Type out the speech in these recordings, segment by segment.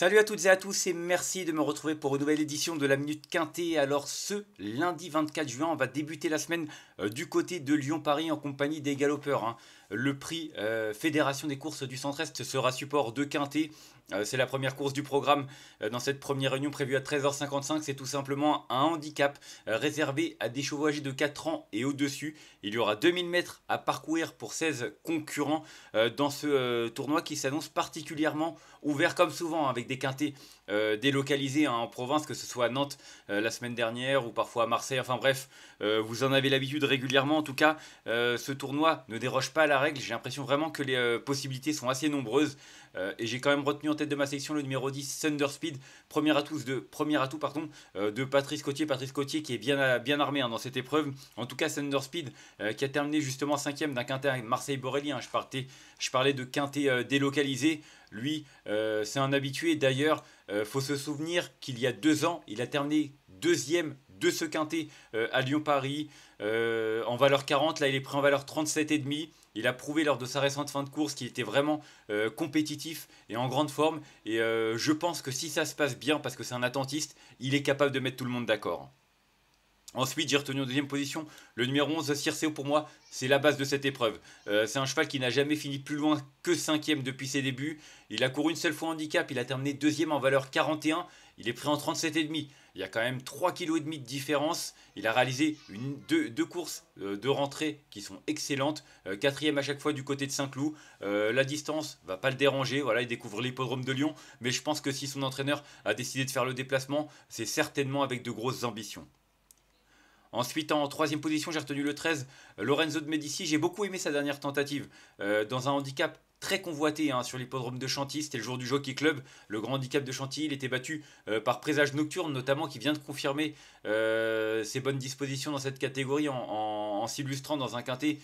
Salut à toutes et à tous et merci de me retrouver pour une nouvelle édition de la Minute Quintée. Alors ce lundi 24 juin, on va débuter la semaine euh, du côté de Lyon-Paris en compagnie des galopeurs. Hein. Le prix euh, Fédération des courses du Centre-Est sera support de Quintée euh, c'est la première course du programme euh, dans cette première réunion prévue à 13h55. C'est tout simplement un handicap euh, réservé à des chevaux âgés de 4 ans et au-dessus. Il y aura 2000 mètres à parcourir pour 16 concurrents dans ce tournoi qui s'annonce particulièrement ouvert comme souvent hein, avec des quintés euh, délocalisé hein, en province, que ce soit à Nantes euh, la semaine dernière ou parfois à Marseille. Enfin bref, euh, vous en avez l'habitude régulièrement. En tout cas, ce tournoi ne déroge pas à la règle. J'ai l'impression vraiment que les possibilités sont assez nombreuses. et j'ai quand même retenu en tête de ma section le numéro 10, Thunder Speed, premier atout de, premier atout, pardon, de Patrice Cotier. Patrice Cotier qui est bien, bien armé hein, dans cette épreuve. En tout cas, Thunder Speed qui a terminé justement cinquième d'un quintet Marseille-Borelli. Hein. Je, je parlais de quintet délocalisé. Lui, euh, c'est un habitué. D'ailleurs, euh, faut se souvenir qu'il y a deux ans, il a terminé deuxième de ce quintet euh, à Lyon-Paris en valeur 40. Là, il est pris en valeur 37,5. Il a prouvé lors de sa récente fin de course qu'il était vraiment compétitif et en grande forme. Et je pense que si ça se passe bien, parce que c'est un attentiste, il est capable de mettre tout le monde d'accord. Ensuite, j'ai retenu en deuxième position le numéro 11, Circeo. Pour moi, c'est la base de cette épreuve. Euh, c'est un cheval qui n'a jamais fini plus loin que cinquième depuis ses débuts. Il a couru une seule fois handicap. Il a terminé deuxième en valeur 41. Il est pris en 37,5. Il y a quand même 3,5 kg de différence. Il a réalisé deux, courses euh, de rentrée qui sont excellentes. Euh, quatrième à chaque fois du côté de Saint-Cloud. la distance va pas le déranger. Voilà, il découvre l'hippodrome de Lyon. Mais je pense que si son entraîneur a décidé de faire le déplacement, c'est certainement avec de grosses ambitions. Ensuite, en troisième position, j'ai retenu le 13, Lorenzo de Medici. J'ai beaucoup aimé sa dernière tentative euh, dans un handicap très convoité hein, sur l'hippodrome de Chantilly. C'était le jour du Jockey Club, le grand handicap de Chantilly. Il était battu euh, par Présage Nocturne, notamment, qui vient de confirmer euh, ses bonnes dispositions dans cette catégorie en, s'illustrant dans un quintet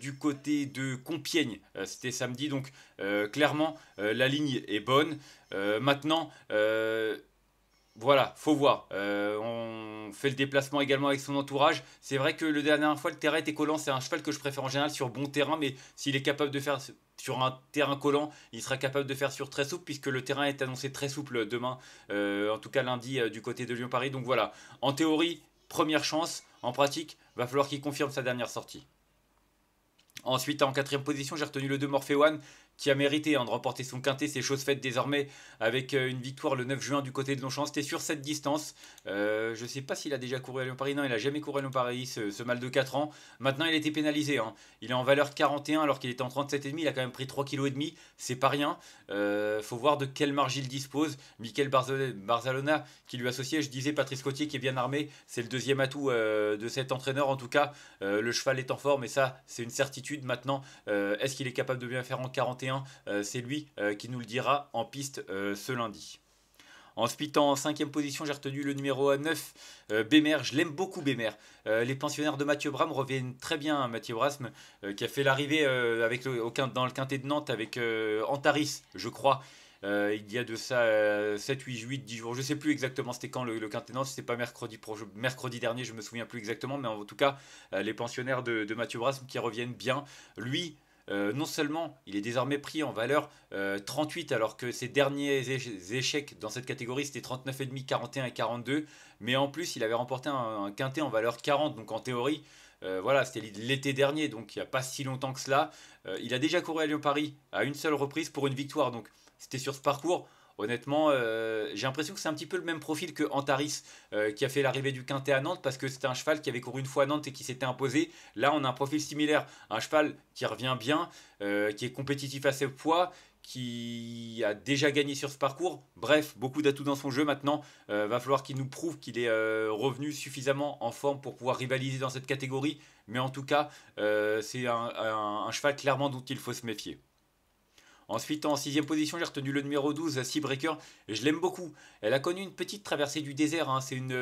du côté de Compiègne. C'était samedi, donc clairement, la ligne est bonne. maintenant, voilà, faut voir. Euh, on fait le déplacement également avec son entourage. C'est vrai que le dernière fois, le terrain était collant. C'est un cheval que je préfère en général sur bon terrain, mais s'il est capable de faire sur un terrain collant, il sera capable de faire sur très souple, puisque le terrain est annoncé très souple demain, euh, en tout cas lundi, euh, du côté de Lyon-Paris. Donc voilà, en théorie, première chance. En pratique, va falloir qu'il confirme sa dernière sortie. Ensuite, en quatrième position, j'ai retenu le 2 One qui a mérité hein, de remporter son quintet. C'est chose faite désormais avec euh, une victoire le 9 juin du côté de Longchamp. C'était sur cette distance. Euh, je ne sais pas s'il a déjà couru à Lyon-Paris. Non, il n'a jamais couru à Lyon-Paris, ce, mal de 4 ans. Maintenant, il a été pénalisé. Hein. Il est en valeur 41 alors qu'il était en 37,5. Il a quand même pris 3,5 kg. C'est pas rien. il euh, faut voir de quelle marge il dispose. Michael Barzalona qui lui associait, je disais, Patrice Cotier qui est bien armé. C'est le deuxième atout de cet entraîneur. En tout cas, le cheval est en forme et ça, c'est une certitude. Maintenant, euh, est-ce qu'il est capable de bien faire en 41 euh, C'est lui euh, qui nous le dira en piste ce lundi. En en cinquième position, j'ai retenu le numéro 9, Bemer. Bémer. Je l'aime beaucoup, Bémer. les pensionnaires de Mathieu Bram reviennent très bien. Hein, Mathieu Brasme, qui a fait l'arrivée avec dans le quintet de Nantes avec Antaris, je crois. Euh, il y a de ça 7, 8, 8, 10 jours. Je ne sais plus exactement c'était quand le, le ce c'était pas mercredi, mercredi dernier, je me souviens plus exactement, mais en tout cas, euh, les pensionnaires de, Mathieu Brasme qui reviennent bien. Lui, euh, non seulement il est désormais pris en valeur 38 alors que ses derniers échecs dans cette catégorie c'était 39,5, 41 et 42, mais en plus il avait remporté un, un quintet en valeur 40, donc en théorie euh, voilà, c'était l'été dernier, donc il n'y a pas si longtemps que cela. Euh, il a déjà couru à Lyon-Paris à une seule reprise pour une victoire, donc c'était sur ce parcours. Honnêtement, euh, j'ai l'impression que c'est un petit peu le même profil que Antaris qui a fait l'arrivée du Quintet à Nantes parce que c'était un cheval qui avait couru une fois à Nantes et qui s'était imposé. Là, on a un profil similaire, un cheval qui revient bien, qui est compétitif à ses poids, qui a déjà gagné sur ce parcours. Bref, beaucoup d'atouts dans son jeu maintenant. Euh, va falloir qu'il nous prouve qu'il est euh, revenu suffisamment en forme pour pouvoir rivaliser dans cette catégorie. Mais en tout cas, euh, c'est un, cheval clairement dont il faut se méfier. Ensuite, en sixième position, j'ai retenu le numéro 12, Breaker. Je l'aime beaucoup. Elle a connu une petite traversée du désert. Hein. C'est une,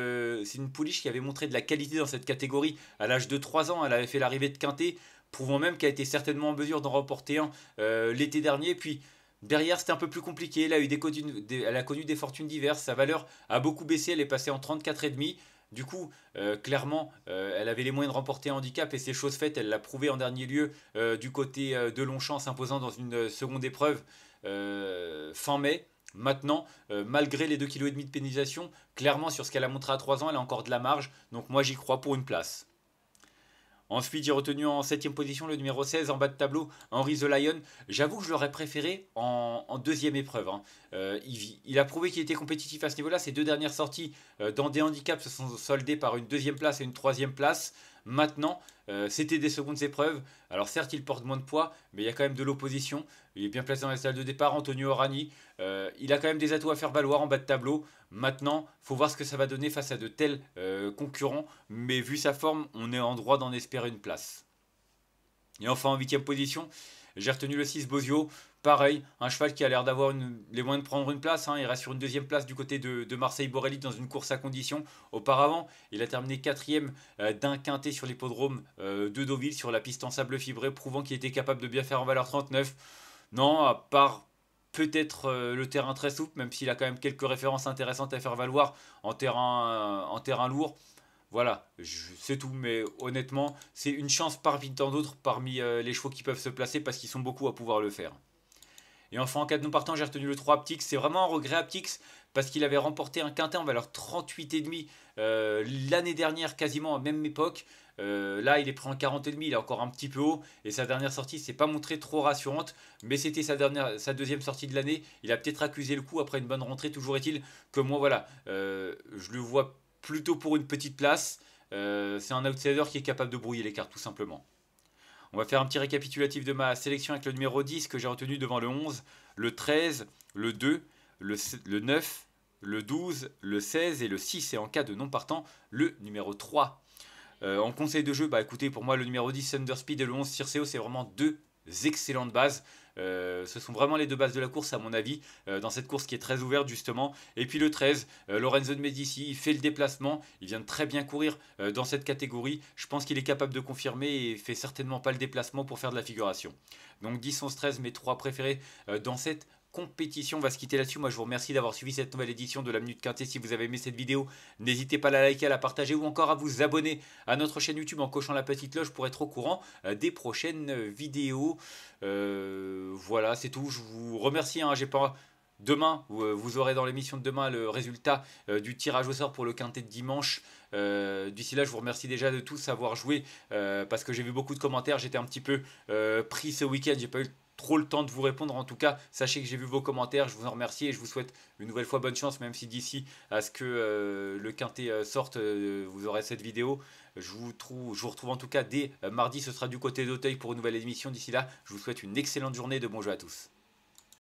une pouliche qui avait montré de la qualité dans cette catégorie. À l'âge de 3 ans, elle avait fait l'arrivée de Quintet, prouvant même qu'elle était certainement en mesure d'en remporter un l'été dernier. Puis, Derrière, c'était un peu plus compliqué. Elle a, eu elle a connu des fortunes diverses. Sa valeur a beaucoup baissé. Elle est passée en 34,5. Du coup, euh, clairement, euh, elle avait les moyens de remporter un handicap et c'est chose faite. Elle l'a prouvé en dernier lieu euh, du côté de Longchamp, s'imposant dans une seconde épreuve fin mai. Maintenant, malgré les 2,5 kg de pénalisation, clairement sur ce qu'elle a montré à 3 ans, elle a encore de la marge. Donc moi, j'y crois pour une place. Ensuite, j'ai retenu en 7 position le numéro 16 en bas de tableau, Henry The Lion. J'avoue que je l'aurais préféré en, deuxième épreuve. Hein. Euh, il, a prouvé qu'il était compétitif à ce niveau-là. Ses deux dernières sorties euh, dans des handicaps se sont soldées par une deuxième place et une troisième place maintenant. Euh, c'était des secondes épreuves. Alors certes, il porte moins de poids, mais il y a quand même de l'opposition. Il est bien placé dans la salle de départ, Antonio Orani. Euh, il a quand même des atouts à faire valoir en bas de tableau. Maintenant, faut voir ce que ça va donner face à de tels euh, concurrents. Mais vu sa forme, on est en droit d'en espérer une place. Et enfin, en huitième position, j'ai retenu le 6 Bozio. Pareil, un cheval qui a l'air d'avoir les moyens de prendre une place. Hein. Il reste sur une deuxième place du côté de, Marseille-Borelli dans une course à condition. Auparavant, il a terminé quatrième euh, d'un quintet sur l'hippodrome euh, de Deauville sur la piste en sable fibré, prouvant qu'il était capable de bien faire en valeur 39. Non, à part peut-être euh, le terrain très souple, même s'il a quand même quelques références intéressantes à faire valoir en en terrain lourd. Voilà, c'est tout. Mais honnêtement, c'est une chance parmi tant d'autres, parmi euh, les chevaux qui peuvent se placer, parce qu'ils sont beaucoup à pouvoir le faire. Et enfin, en cas de non partant, j'ai retenu le 3 Aptix. C'est vraiment un regret Aptix, parce qu'il avait remporté un quintet en valeur 38,5 euh, l'année dernière, quasiment à même époque. Euh, là, il est pris en 40,5, il est encore un petit peu haut. Et sa dernière sortie s'est pas montrée trop rassurante, mais c'était sa, sa deuxième sortie de l'année. Il a peut-être accusé le coup après une bonne rentrée, toujours est-il que moi, voilà, je le vois plutôt pour une petite place. Euh, c'est un outsider qui est capable de brouiller les cartes, tout simplement. On va faire un petit récapitulatif de ma sélection avec le numéro 10 que j'ai retenu devant le 11, le 13, le 2, le, 9, le 12, le 16 et le 6. Et en cas de non partant, le numéro 3. Euh, en conseil de jeu, bah écoutez, pour moi, le numéro 10 Thunder Speed et le 11 Circeo, c'est vraiment deux excellentes bases. Euh, ce sont vraiment les deux bases de la course, à mon avis, euh, dans cette course qui est très ouverte, justement. Et puis le 13, euh, Lorenzo de Medici, il fait le déplacement. Il vient de très bien courir dans cette catégorie. Je pense qu'il est capable de confirmer et fait certainement pas le déplacement pour faire de la figuration. Donc 10, 11, 13, mes trois préférés dans cette compétition. va se quitter là-dessus. Moi, je vous remercie d'avoir suivi cette nouvelle édition de la Minute Quintet, Si vous avez aimé cette vidéo, n'hésitez pas à la liker, à la partager ou encore à vous abonner à notre chaîne YouTube en cochant la petite cloche pour être au courant euh, des prochaines euh, vidéos. Euh, voilà, c'est tout. Je vous remercie. Hein. J'ai pas. Demain, vous aurez dans l'émission de demain le résultat du tirage au sort pour le quintet de dimanche. D'ici là, je vous remercie déjà de tous avoir joué parce que j'ai vu beaucoup de commentaires. J'étais un petit peu pris ce week-end, j'ai pas eu trop le temps de vous répondre. En tout cas, sachez que j'ai vu vos commentaires, je vous en remercie et je vous souhaite une nouvelle fois bonne chance, même si d'ici à ce que euh, le quintet euh, sorte, euh, vous aurez cette vidéo. Je vous, trouve, je vous retrouve en tout cas dès mardi, ce sera du côté d'Auteuil pour une nouvelle émission. D'ici là, je vous souhaite une excellente journée de bon jeu à tous.